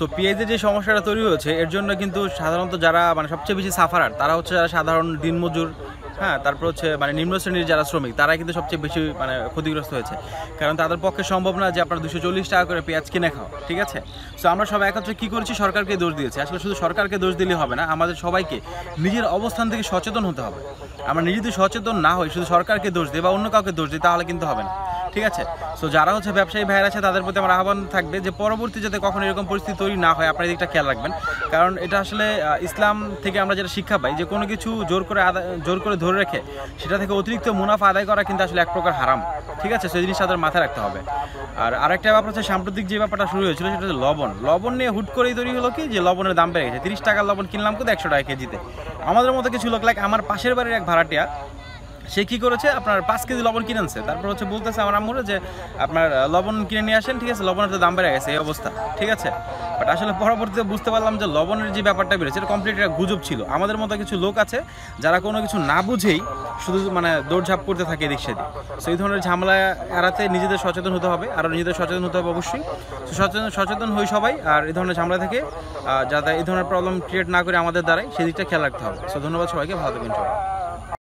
so পিএইচের যে সমস্যাটা তৈরি হয়েছে এর জন্য কিন্তু সাধারণত যারা মানে সবচেয়ে বেশি সাফারার তারা হচ্ছে যারা সাধারণ দিনমজুর হ্যাঁ তারপর হচ্ছে মানে নিম্ন শ্রেণীর যারা শ্রমিক তারা কিন্তু সবচেয়ে বেশি মানে ক্ষতিগ্রস্ত হয়েছে কারণ তাদের পক্ষে সম্ভব না যে আপনার দুশো চল্লিশ টাকা করে পেঁয়াজ কিনে খাও ঠিক আছে সো আমরা সবাই একত্রে কী করেছি সরকারকে দোষ দিয়েছি আসলে শুধু সরকারকে দোষ দিলে হবে না আমাদের সবাইকে নিজের অবস্থান থেকে সচেতন হতে হবে আমরা নিজে যদি সচেতন না হই শুধু সরকারকে দোষ দিই বা অন্য কাউকে দোষ দিই তাহলে কিন্তু হবে না ঠিক আছে সো যারা হচ্ছে ব্যবসায়ী ভাইয়ের আছে তাদের প্রতি আমার আহ্বান থাকবে যে পরবর্তী যাতে কখনো এরকম পরিস্থিতি তৈরি না হয় আপনার দিকটা খেয়াল রাখবেন কারণ এটা আসলে ইসলাম থেকে আমরা যেটা শিক্ষা পাই যে কোনো কিছু জোর করে জোর করে ধরে রেখে সেটা থেকে অতিরিক্ত মুনাফা আদায় করা কিন্তু আসলে এক প্রকার হারাম ঠিক আছে সেই জিনিসটা তাদের মাথায় রাখতে হবে আর আরেকটা ব্যাপার হচ্ছে সাম্প্রতিক যে ব্যাপারটা শুরু হয়েছিল সেটা হচ্ছে লবণ লবণ নিয়ে হুট করেই তৈরি হলো কি যে লবণের দাম বেড়ে গেছে তিরিশ টাকার লবণ কিনলাম কিন্তু একশো টাকা কেজিতে আমাদের মতো কিছু লোক লাইক আমার পাশের বাড়ির এক ভাড়াটিয়া সে কি করেছে আপনার পাঁচ কেজি লবণ কিনে আনছে তারপর হচ্ছে বলতেছে আমার আম্মুরা যে আপনার লবণ কিনে নিয়ে আসেন ঠিক আছে লবণের তো দাম বেড়ে গেছে এই অবস্থা ঠিক আছে বাট আসলে পরবর্তীতে বুঝতে পারলাম যে লবণের যে ব্যাপারটা বেড়েছে এটা কমপ্লিট একটা গুজব ছিল আমাদের মতো কিছু লোক আছে যারা কোনো কিছু না বুঝেই শুধু মানে দৌড়ঝাঁপ করতে থাকে এদিক সেদিক সো এই ধরনের ঝামেলা এড়াতে নিজেদের সচেতন হতে হবে আরও নিজেদের সচেতন হতে হবে অবশ্যই সচেতন সচেতন হই সবাই আর এই ধরনের ঝামেলা থেকে যাতে এই ধরনের প্রবলেম ক্রিয়েট না করে আমাদের দ্বারাই সেদিকটা খেয়াল রাখতে হবে সো ধন্যবাদ সবাইকে ভালো থাকবেন সবাই